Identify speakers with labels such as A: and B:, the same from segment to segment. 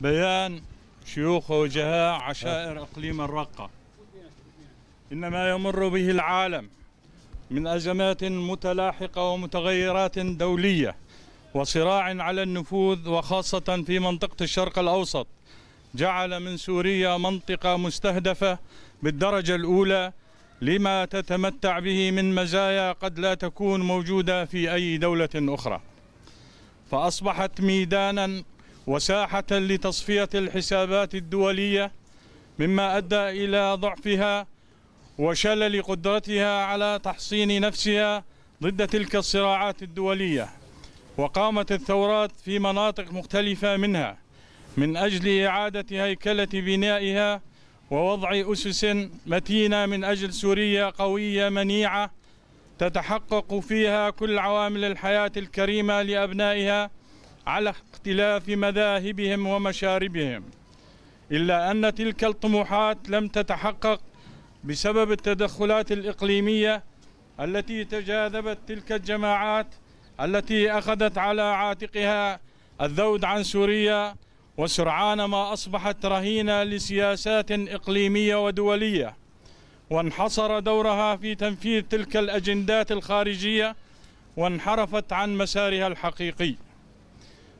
A: بيان شيوخ وجهاء عشائر اقليم الرقه انما يمر به العالم من ازمات متلاحقه ومتغيرات دوليه وصراع على النفوذ وخاصه في منطقه الشرق الاوسط جعل من سوريا منطقه مستهدفه بالدرجه الاولى لما تتمتع به من مزايا قد لا تكون موجوده في اي دوله اخرى فاصبحت ميدانا وساحة لتصفية الحسابات الدولية مما أدى إلى ضعفها وشلل قدرتها على تحصين نفسها ضد تلك الصراعات الدولية وقامت الثورات في مناطق مختلفة منها من أجل إعادة هيكلة بنائها ووضع أسس متينة من أجل سوريا قوية منيعة تتحقق فيها كل عوامل الحياة الكريمة لأبنائها على اختلاف مذاهبهم ومشاربهم إلا أن تلك الطموحات لم تتحقق بسبب التدخلات الإقليمية التي تجاذبت تلك الجماعات التي أخذت على عاتقها الذود عن سوريا وسرعان ما أصبحت رهينة لسياسات إقليمية ودولية وانحصر دورها في تنفيذ تلك الأجندات الخارجية وانحرفت عن مسارها الحقيقي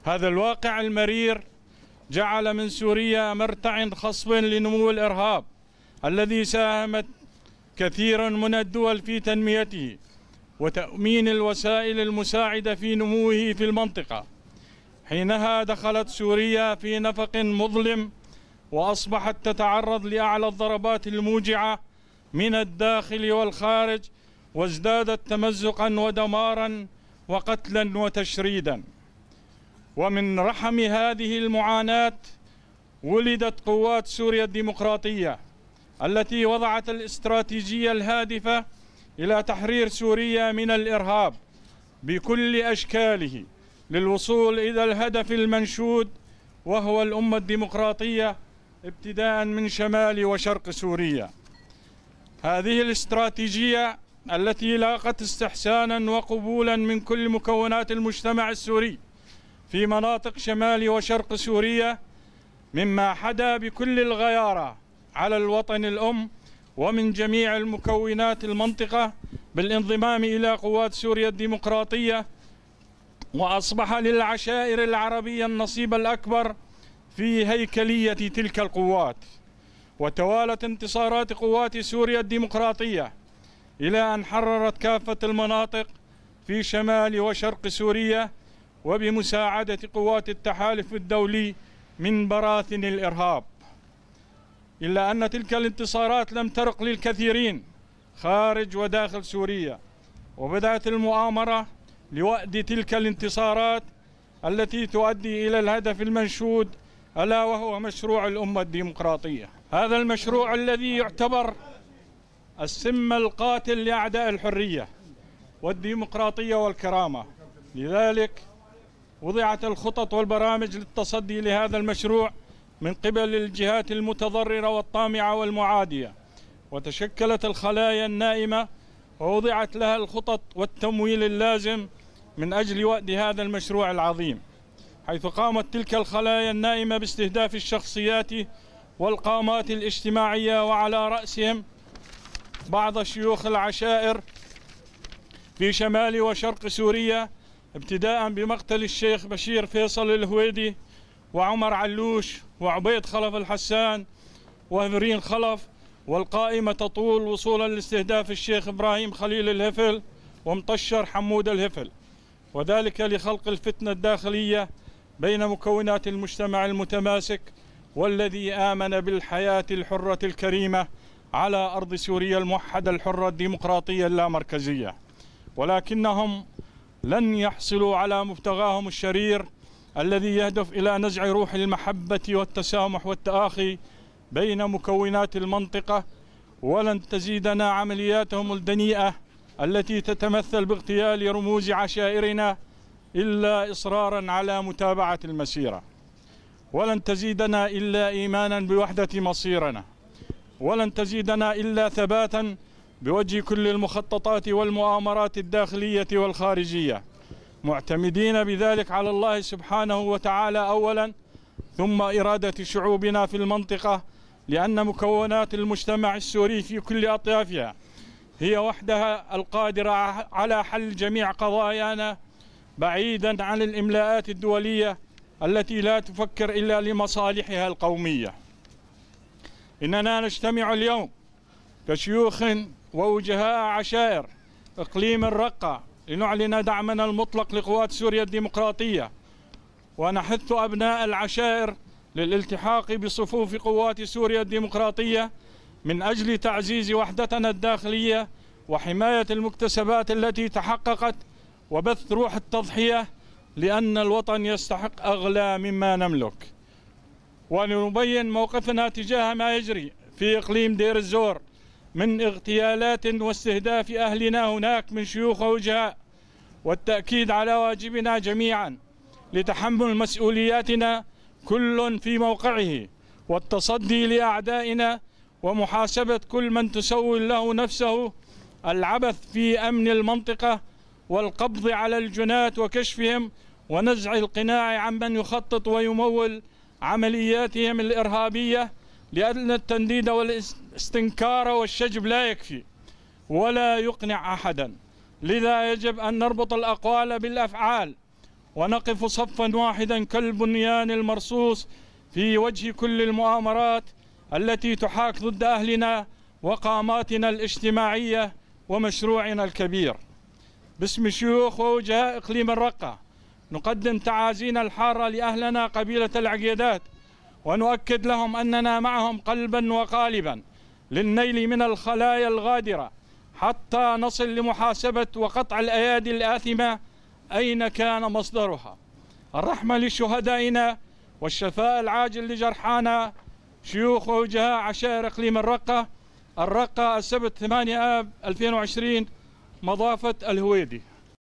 A: هذا الواقع المرير جعل من سوريا مرتع خصب لنمو الإرهاب الذي ساهمت كثيرا من الدول في تنميته وتأمين الوسائل المساعدة في نموه في المنطقة حينها دخلت سوريا في نفق مظلم وأصبحت تتعرض لأعلى الضربات الموجعة من الداخل والخارج وازدادت تمزقا ودمارا وقتلا وتشريدا ومن رحم هذه المعاناة ولدت قوات سوريا الديمقراطية التي وضعت الاستراتيجية الهادفة إلى تحرير سوريا من الإرهاب بكل أشكاله للوصول إلى الهدف المنشود وهو الأمة الديمقراطية ابتداء من شمال وشرق سوريا هذه الاستراتيجية التي لاقت استحسانا وقبولا من كل مكونات المجتمع السوري في مناطق شمال وشرق سوريا مما حدا بكل الغيارة على الوطن الأم ومن جميع المكونات المنطقة بالانضمام إلى قوات سوريا الديمقراطية وأصبح للعشائر العربية النصيب الأكبر في هيكلية تلك القوات وتوالت انتصارات قوات سوريا الديمقراطية إلى أن حررت كافة المناطق في شمال وشرق سوريا وبمساعدة قوات التحالف الدولي من براثن الإرهاب إلا أن تلك الانتصارات لم ترق للكثيرين خارج وداخل سوريا وبدأت المؤامرة لوأد تلك الانتصارات التي تؤدي إلى الهدف المنشود ألا وهو مشروع الأمة الديمقراطية هذا المشروع الذي يعتبر السم القاتل لأعداء الحرية والديمقراطية والكرامة لذلك وضعت الخطط والبرامج للتصدي لهذا المشروع من قبل الجهات المتضررة والطامعة والمعادية وتشكلت الخلايا النائمة ووضعت لها الخطط والتمويل اللازم من أجل وأد هذا المشروع العظيم حيث قامت تلك الخلايا النائمة باستهداف الشخصيات والقامات الاجتماعية وعلى رأسهم بعض شيوخ العشائر في شمال وشرق سوريا ابتداء بمقتل الشيخ بشير فيصل الهويدي وعمر علوش وعبيد خلف الحسان وهفرين خلف والقائمة تطول وصولا لاستهداف الشيخ إبراهيم خليل الهفل ومطشر حمود الهفل وذلك لخلق الفتنة الداخلية بين مكونات المجتمع المتماسك والذي آمن بالحياة الحرة الكريمة على أرض سوريا الموحدة الحرة الديمقراطية اللامركزية ولكنهم لن يحصلوا على مبتغاهم الشرير الذي يهدف إلى نزع روح المحبة والتسامح والتآخي بين مكونات المنطقة ولن تزيدنا عملياتهم الدنيئة التي تتمثل باغتيال رموز عشائرنا إلا إصرارا على متابعة المسيرة ولن تزيدنا إلا إيمانا بوحدة مصيرنا ولن تزيدنا إلا ثباتا بوجه كل المخططات والمؤامرات الداخلية والخارجية معتمدين بذلك على الله سبحانه وتعالى أولا ثم إرادة شعوبنا في المنطقة لأن مكونات المجتمع السوري في كل أطيافها هي وحدها القادرة على حل جميع قضايانا بعيدا عن الإملاءات الدولية التي لا تفكر إلا لمصالحها القومية إننا نجتمع اليوم كشيوخ ووجهاء عشائر إقليم الرقة لنعلن دعمنا المطلق لقوات سوريا الديمقراطية ونحث أبناء العشائر للالتحاق بصفوف قوات سوريا الديمقراطية من أجل تعزيز وحدتنا الداخلية وحماية المكتسبات التي تحققت وبث روح التضحية لأن الوطن يستحق أغلى مما نملك ولنبين موقفنا تجاه ما يجري في إقليم دير الزور من اغتيالات واستهداف أهلنا هناك من شيوخ وجهاء والتأكيد على واجبنا جميعا لتحمل مسؤولياتنا كل في موقعه والتصدي لأعدائنا ومحاسبة كل من تسول له نفسه العبث في أمن المنطقة والقبض على الجنات وكشفهم ونزع القناع عمن يخطط ويمول عملياتهم الإرهابية لأن التنديد والاستنكار والشجب لا يكفي ولا يقنع أحدا لذا يجب أن نربط الأقوال بالأفعال ونقف صفا واحدا كالبنيان المرصوص في وجه كل المؤامرات التي تحاك ضد أهلنا وقاماتنا الاجتماعية ومشروعنا الكبير باسم شيوخ ووجهاء إقليم الرقة نقدم تعازينا الحارة لأهلنا قبيلة العقيدات ونؤكد لهم أننا معهم قلبا وقالبا للنيل من الخلايا الغادرة حتى نصل لمحاسبة وقطع الأيادي الآثمة أين كان مصدرها الرحمة لشهدائنا والشفاء العاجل لجرحانا شيوخ وجهاء عشائر إقليم الرقة الرقة السبت 8 آب 2020 مضافة الهويدي